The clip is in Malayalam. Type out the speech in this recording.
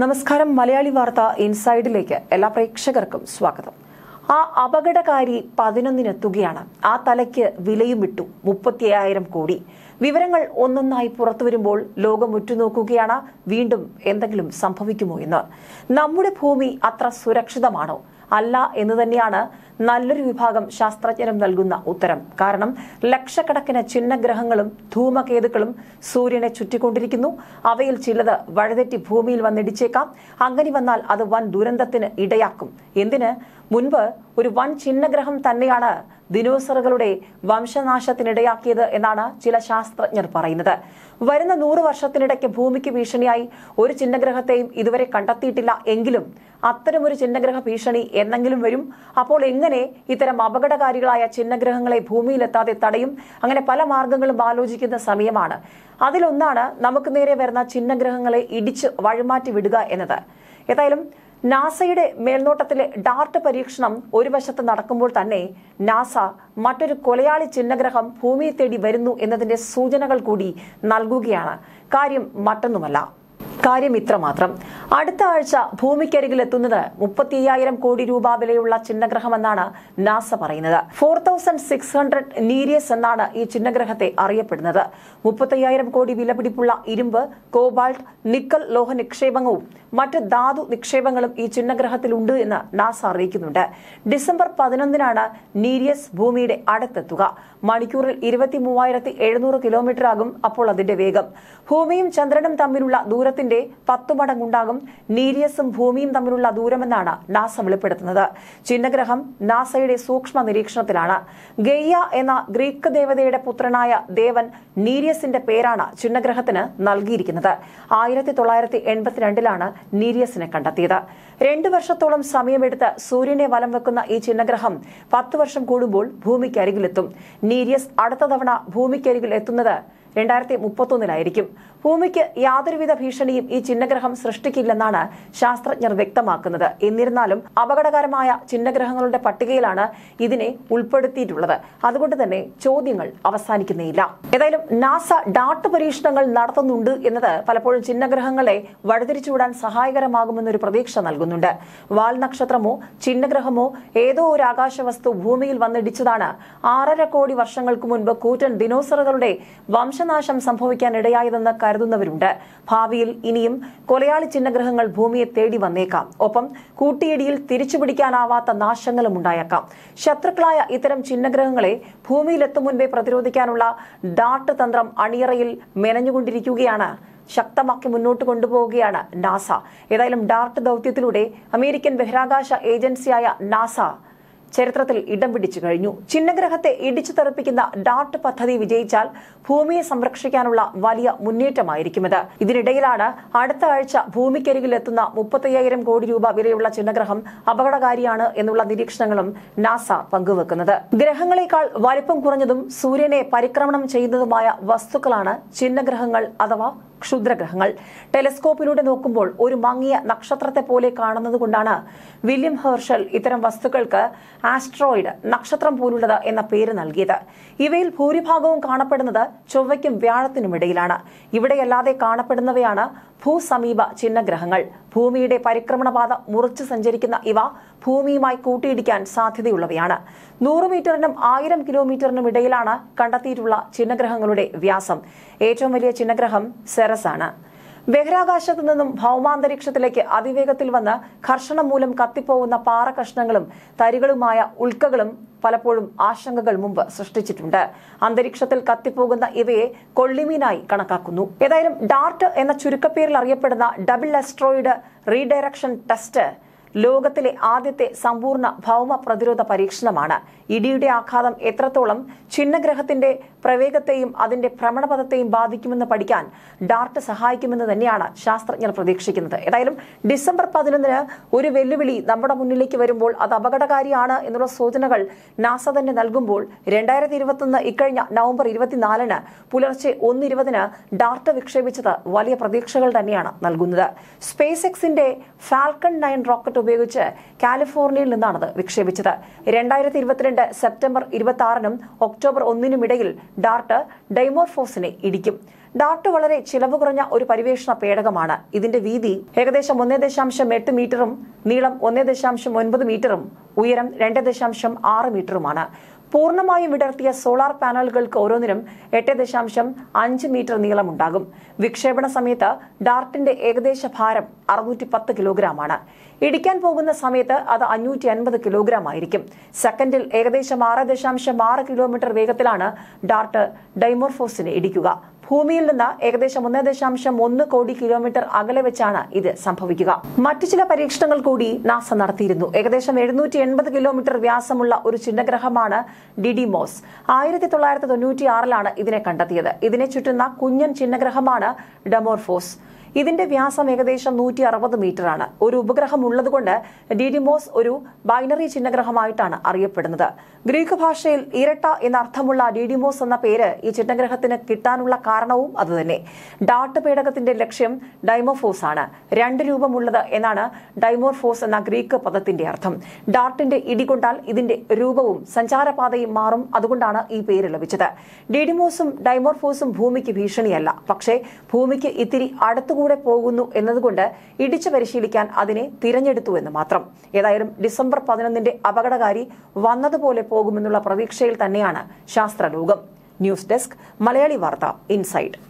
നമസ്കാരം മലയാളി വാർത്ത ഇൻസൈഡിലേക്ക് എല്ലാ പ്രേക്ഷകർക്കും സ്വാഗതം ആ അപകടകാരി പതിനൊന്നിനെത്തുകയാണ് ആ തലയ്ക്ക് വിലയും ഇട്ടു മുപ്പത്തിയായിരം കോടി വിവരങ്ങൾ ഒന്നൊന്നായി പുറത്തു വരുമ്പോൾ ലോകം ഉറ്റുനോക്കുകയാണ് വീണ്ടും എന്തെങ്കിലും സംഭവിക്കുമോ എന്ന് നമ്മുടെ ഭൂമി അത്ര സുരക്ഷിതമാണോ അല്ല എന്ന് തന്നെയാണ് നല്ലൊരു വിഭാഗം ശാസ്ത്രജ്ഞരും നൽകുന്ന ഉത്തരം കാരണം ലക്ഷക്കണക്കിന് ചിഹ്നഗ്രഹങ്ങളും ധൂമകേതുക്കളും സൂര്യനെ ചുറ്റിക്കൊണ്ടിരിക്കുന്നു അവയിൽ ചിലത് വഴുതെറ്റി ഭൂമിയിൽ വന്നിടിച്ചേക്കാം അങ്ങനെ വന്നാൽ അത് വൻ ദുരന്തത്തിന് ഇടയാക്കും എന്തിന് മുൻപ് ഒരു വൻ ചിഹ്നഗ്രഹം തന്നെയാണ് ദിനോസറുകളുടെ വംശനാശത്തിനിടയാക്കിയത് എന്നാണ് ചില ശാസ്ത്രജ്ഞർ പറയുന്നത് വരുന്ന നൂറ് വർഷത്തിനിടയ്ക്ക് ഭൂമിക്ക് ഭീഷണിയായി ഒരു ചിഹ്നഗ്രഹത്തെയും ഇതുവരെ കണ്ടെത്തിയിട്ടില്ല എങ്കിലും അത്തരമൊരു ചിഹ്നഗ്രഹ ഭീഷണി എന്നെങ്കിലും വരും അപ്പോൾ എങ്ങനെ ഇത്തരം അപകടകാരികളായ ചിഹ്നഗ്രഹങ്ങളെ ഭൂമിയിലെത്താതെ തടയും അങ്ങനെ പല മാർഗങ്ങളും ആലോചിക്കുന്ന സമയമാണ് അതിലൊന്നാണ് നമുക്ക് നേരെ വരുന്ന ചിഹ്നഗ്രഹങ്ങളെ ഇടിച്ച് വഴിമാറ്റി വിടുക എന്നത് ഏതായാലും നാസയുടെ മേൽനോട്ടത്തിലെ ഡാർട്ട് പരീക്ഷണം ഒരു വശത്ത് നടക്കുമ്പോൾ തന്നെ നാസ മറ്റൊരു കൊലയാളി ചിഹ്നഗ്രഹം ഭൂമിയെ തേടി വരുന്നു എന്നതിന്റെ സൂചനകൾ കൂടി നൽകുകയാണ് കാര്യം മറ്റൊന്നുമല്ല കാര്യം ഇത്രമാത്രം അടുത്ത ആഴ്ച ഭൂമിക്കരികിലെത്തുന്നത് മുപ്പത്തി അയ്യായിരം കോടി രൂപ വിലയുള്ള ചിഹ്നഗ്രഹമെന്നാണ് നാസ പറയുന്നത് four thousand six hundred Nereus എന്നാണ് ഈ ചിഹ്നഗ്രഹത്തെ അറിയപ്പെടുന്നത് മുപ്പത്തയ്യായിരം കോടി വിലപിടിപ്പുള്ള ഇരുമ്പ് കോബാൾട്ട് നിക്കൽ ലോഹ നിക്ഷേപങ്ങളും മറ്റ് ധാതു നിക്ഷേപങ്ങളും ഈ ചിഹ്നഗ്രഹത്തിലുണ്ട് എന്ന് നാസ അറിയിക്കുന്നുണ്ട് ഡിസംബർ പതിനൊന്നിനാണ് നീരിയസ് ഭൂമിയുടെ അടുത്തെത്തുക മണിക്കൂറിൽ ഇരുപത്തി മൂവായിരത്തി എഴുന്നൂറ് കിലോമീറ്റർ ആകും അപ്പോൾ അതിന്റെ വേഗം ഭൂമിയും ചന്ദ്രനും തമ്മിലുള്ള ദൂരത്തിന്റെ പത്തു മടങ്ങുണ്ടാകും നീരിയസും ഭൂമിയും തമ്മിലുള്ള ദൂരമെന്നാണ് നാസ വെളിപ്പെടുത്തുന്നത് ചിഹ്നഗ്രഹം നാസയുടെ സൂക്ഷ്മ നിരീക്ഷണത്തിലാണ് ഗെയ്യ എന്ന ഗ്രീക്ക് ദേവതയുടെ പുത്രനായ ദേവൻ നീരിയസിന്റെ പേരാണ് ചിഹ്നഗ്രഹത്തിന് നൽകിയിരിക്കുന്നത് ആയിരത്തി തൊള്ളായിരത്തി എൺപത്തിരണ്ടിലാണ് നീരിയസിനെ കണ്ടെത്തിയത് രണ്ടു വർഷത്തോളം സമയമെടുത്ത് സൂര്യനെ വലം വെക്കുന്ന ഈ ചിഹ്നഗ്രഹം പത്ത് വർഷം കൂടുമ്പോൾ ഭൂമിക്കരികിലെത്തും നീരിയസ് അടുത്ത തവണ ഭൂമിക്കരികിൽ എത്തുന്നത് രണ്ടായിരത്തി മുപ്പത്തൊന്നിലായിരിക്കും ഭൂമിക്ക് യാതൊരുവിധ ഭീഷണിയും ഈ ചിഹ്നഗ്രഹം സൃഷ്ടിക്കില്ലെന്നാണ് ശാസ്ത്രജ്ഞർ വ്യക്തമാക്കുന്നത് എന്നിരുന്നാലും അപകടകരമായ ചിഹ്നഗ്രഹങ്ങളുടെ പട്ടികയിലാണ് ഇതിനെ ഉൾപ്പെടുത്തിയിട്ടുള്ളത് അതുകൊണ്ട് തന്നെ ചോദ്യങ്ങൾ അവസാനിക്കുന്നേയില്ല ഏതായാലും നാസ ഡാട്ട് പരീക്ഷണങ്ങൾ നടത്തുന്നുണ്ട് എന്നത് പലപ്പോഴും ചിഹ്നഗ്രഹങ്ങളെ വഴിതിരിച്ചുവിടാൻ സഹായകരമാകുമെന്നൊരു പ്രതീക്ഷ നൽകുന്നുണ്ട് വാൽ നക്ഷത്രമോ ചിഹ്നഗ്രഹമോ ഏതോ ഒരു ആകാശവസ്തു ഭൂമിയിൽ വന്നിടിച്ചതാണ് ആറര കോടി വർഷങ്ങൾക്ക് മുൻപ് കൂറ്റൻ ദിനോസറുകളുടെ വംശ വംശനാശം സംഭവിക്കാൻ ഇടയായതെന്ന് കരുതുന്നവരുണ്ട് ഭാവിയിൽ ഇനിയും കൊലയാളി ചിഹ്നഗ്രഹങ്ങൾ ഭൂമിയെ തേടി വന്നേക്കാം ഒപ്പം കൂട്ടിയിടിയിൽ തിരിച്ചുപിടിക്കാനാവാത്ത നാശങ്ങളും ഉണ്ടായേക്കാം ശത്രുക്കളായ ഇത്തരം ചിഹ്നഗ്രഹങ്ങളെ ഭൂമിയിലെത്തും മുൻപേ പ്രതിരോധിക്കാനുള്ള ഡാർട്ട് തന്ത്രം അണിയറയിൽ മെനഞ്ഞുകൊണ്ടിരിക്കുകയാണ് ശക്തമാക്കി മുന്നോട്ട് കൊണ്ടുപോവുകയാണ് നാസ ഏതായാലും ഡാർട്ട് ദൌത്യത്തിലൂടെ അമേരിക്കൻ ബഹിരാകാശ ഏജൻസിയായ നാസ ചരിത്രത്തിൽ ഇടം പിടിച്ചു കഴിഞ്ഞു ചിന്നഗ്രഹത്തെ ഇടിച്ചു തെറിപ്പിക്കുന്ന ഡാർട്ട് പദ്ധതി വിജയിച്ചാൽ ഭൂമിയെ സംരക്ഷിക്കാനുള്ള വലിയ മുന്നേറ്റമായിരിക്കും ഇത് ഇതിനിടയിലാണ് അടുത്ത ആഴ്ച ഭൂമിക്കരികിലെത്തുന്ന മുപ്പത്തയ്യായിരം കോടി രൂപ വിലയുള്ള ചിന്നഗ്രഹം അപകടകാരിയാണ് എന്നുള്ള നിരീക്ഷണങ്ങളും നാസ പങ്കുവെക്കുന്നത് ഗ്രഹങ്ങളെക്കാൾ വലിപ്പം കുറഞ്ഞതും സൂര്യനെ പരിക്രമണം ചെയ്യുന്നതുമായ വസ്തുക്കളാണ് ചിന്നഗ്രഹങ്ങൾ അഥവാ ക്ഷുദ്രഗ്രഹങ്ങൾ ടെലസ്കോപ്പിലൂടെ നോക്കുമ്പോൾ ഒരു മങ്ങിയ നക്ഷത്രത്തെ പോലെ കാണുന്നതുകൊണ്ടാണ് വില്യം ഹേർഷൽ ഇത്തരം വസ്തുക്കൾക്ക് ആസ്ട്രോയിഡ് നക്ഷത്രം പോലുള്ളത് എന്ന പേര് നൽകിയത് ഇവയിൽ ഭൂരിഭാഗവും കാണപ്പെടുന്നത് ചൊവ്വയ്ക്കും വ്യാഴത്തിനും ഇടയിലാണ് ഇവിടെയല്ലാതെ കാണപ്പെടുന്നവയാണ് ഭൂസമീപ ചിഹ്നഗ്രഹങ്ങൾ ഭൂമിയുടെ പരിക്രമണപാത മുറിച്ച് സഞ്ചരിക്കുന്ന ഇവ ഭൂമിയുമായി കൂട്ടിയിടിക്കാൻ സാധ്യതയുള്ളവയാണ് നൂറ് മീറ്ററിനും ആയിരം കിലോമീറ്ററിനും ഇടയിലാണ് കണ്ടെത്തിയിട്ടുള്ള ചിഹ്നഗ്രഹങ്ങളുടെ വ്യാസം ഏറ്റവും വലിയ ചിഹ്നഗ്രഹം സെറസ് ആണ് ബഹിരാകാശത്തു നിന്നും ഭൗമാന്തരീക്ഷത്തിലേക്ക് അതിവേഗത്തിൽ വന്ന് ഘർഷണം മൂലം കത്തിപ്പോകുന്ന കഷ്ണങ്ങളും തരികളുമായ ഉൽക്കകളും പലപ്പോഴും ആശങ്കകൾ മുമ്പ് സൃഷ്ടിച്ചിട്ടുണ്ട് അന്തരീക്ഷത്തിൽ കത്തിപ്പോകുന്ന ഇവയെ കൊള്ളിമീനായി കണക്കാക്കുന്നു ഏതായാലും ഡാർട്ട് എന്ന ചുരുക്കപ്പേരിൽ അറിയപ്പെടുന്ന ഡബിൾ അസ്ട്രോയിഡ് റീഡയറക്ഷൻ ടെസ്റ്റ് ലോകത്തിലെ ആദ്യത്തെ സമ്പൂർണ്ണ ഭൗമ പ്രതിരോധ പരീക്ഷണമാണ് ഇടിയുടെ ആഘാതം എത്രത്തോളം ഛിന്നഗ്രഹത്തിന്റെ പ്രവേഗത്തെയും അതിന്റെ ഭ്രമണപഥത്തെയും ബാധിക്കുമെന്ന് പഠിക്കാൻ ഡാർട്ട് സഹായിക്കുമെന്ന് തന്നെയാണ് ശാസ്ത്രജ്ഞർ പ്രതീക്ഷിക്കുന്നത് ഏതായാലും ഡിസംബർ പതിനൊന്നിന് ഒരു വെല്ലുവിളി നമ്മുടെ മുന്നിലേക്ക് വരുമ്പോൾ അത് അപകടകാരിയാണ് എന്നുള്ള സൂചനകൾ നാസ തന്നെ നൽകുമ്പോൾ രണ്ടായിരത്തി ഇരുപത്തൊന്ന് ഇക്കഴിഞ്ഞ നവംബർ ഇരുപത്തിനാലിന് പുലർച്ചെ ഒന്നിരുപതിന് ഡാർട്ട് വിക്ഷേപിച്ചത് വലിയ പ്രതീക്ഷകൾ തന്നെയാണ് നൽകുന്നത് സ്പേസ് എക്സിന്റെ ഫാൽക്കൺ നയൻ റോക്കറ്റ് ബോട്ട് ഉപയോഗിച്ച് കാലിഫോർണിയയിൽ നിന്നാണത് വിക്ഷേപിച്ചത് രണ്ടായിരത്തി ഇരുപത്തിരണ്ട് സെപ്റ്റംബർ ഇരുപത്തി ആറിനും ഒക്ടോബർ ഇടയിൽ ഡാർട്ട് ഡൈമോർഫോസിനെ ഇടിക്കും ഡാർട്ട് വളരെ ചിലവ് കുറഞ്ഞ ഒരു പരിവേഷണ പേടകമാണ് ഇതിന്റെ വീതി ഏകദേശം ഒന്നേ ദശാംശം എട്ട് മീറ്ററും നീളം ഒന്നേ ദശാംശം ഒൻപത് മീറ്ററും ഉയരം രണ്ട് ദശാംശം ആറ് മീറ്ററുമാണ് പൂർണ്ണമായും വിടർത്തിയ സോളാർ പാനലുകൾക്ക് ഓരോന്നിനും എട്ട് ദശാംശം അഞ്ച് മീറ്റർ നീളമുണ്ടാകും വിക്ഷേപണ സമയത്ത് ഡാർട്ടിന്റെ ഏകദേശ ഭാരം അറുന്നൂറ്റി പത്ത് കിലോഗ്രാമാണ് ഇടിക്കാൻ പോകുന്ന സമയത്ത് അത് അഞ്ഞൂറ്റി അൻപത് കിലോഗ്രാം ആയിരിക്കും സെക്കൻഡിൽ ഏകദേശം ആറ് ദശാംശം ആറ് കിലോമീറ്റർ വേഗത്തിലാണ് ഡാർട്ട് ഡൈമോർഫോസിനെ ഇടിക്കുക ഭൂമിയിൽ നിന്ന് ഏകദേശം ഒന്ന് ദശാംശം ഒന്ന് കോടി കിലോമീറ്റർ അകലെ വെച്ചാണ് ഇത് സംഭവിക്കുക മറ്റു ചില പരീക്ഷണങ്ങൾ കൂടി നാസ നടത്തിയിരുന്നു ഏകദേശം എഴുന്നൂറ്റി എൺപത് കിലോമീറ്റർ വ്യാസമുള്ള ഒരു ചിഹ്നഗ്രഹമാണ് ഡിഡിമോസ് ആയിരത്തി തൊള്ളായിരത്തി തൊണ്ണൂറ്റിയാറിലാണ് ഇതിനെ കണ്ടെത്തിയത് ഇതിനെ ചുറ്റുന്ന കുഞ്ഞൻ ചിഹ്നഗ്രഹമാണ് ഡമോർഫോസ് ഇതിന്റെ വ്യാസം ഏകദേശം നൂറ്റി അറുപത് മീറ്ററാണ് ഒരു ഉപഗ്രഹം ഉള്ളതുകൊണ്ട് ഡിഡിമോസ് ഒരു ബൈനറി ചിഹ്നഗ്രഹമായിട്ടാണ് അറിയപ്പെടുന്നത് ഗ്രീക്ക് ഭാഷയിൽ ഇരട്ട എന്നർത്ഥമുള്ള ഡിഡിമോസ് എന്ന പേര് ഈ ചിഹ്നഗ്രഹത്തിന് കിട്ടാനുള്ള കാരണവും അതുതന്നെ ഡാട്ട് പേടകത്തിന്റെ ലക്ഷ്യം ഡൈമോഫോസ് ആണ് രണ്ട് രൂപമുള്ളത് എന്നാണ് ഡൈമോർഫോസ് എന്ന ഗ്രീക്ക് പദത്തിന്റെ അർത്ഥം ഡാർട്ടിന്റെ ഇടികൊണ്ടാൽ ഇതിന്റെ രൂപവും സഞ്ചാരപാതയും മാറും അതുകൊണ്ടാണ് ഈ പേര് ലഭിച്ചത് ഡിഡിമോസും ഡൈമോർഫോസും ഭൂമിക്ക് ഭീഷണിയല്ല പക്ഷേ ഭൂമിക്ക് ഇത്തിരി അടുത്തു കൂടെ പോകുന്നു എന്നതുകൊണ്ട് ഇടിച്ചു പരിശീലിക്കാൻ അതിനെ തിരഞ്ഞെടുത്തു എന്ന് മാത്രം ഏതായാലും ഡിസംബർ പതിനൊന്നിന്റെ അപകടകാരി വന്നതുപോലെ പോകുമെന്നുള്ള പ്രതീക്ഷയിൽ തന്നെയാണ് ശാസ്ത്രലോകം ന്യൂസ് ഡെസ്ക് മലയാളി വാർത്ത ഇൻസൈറ്റ്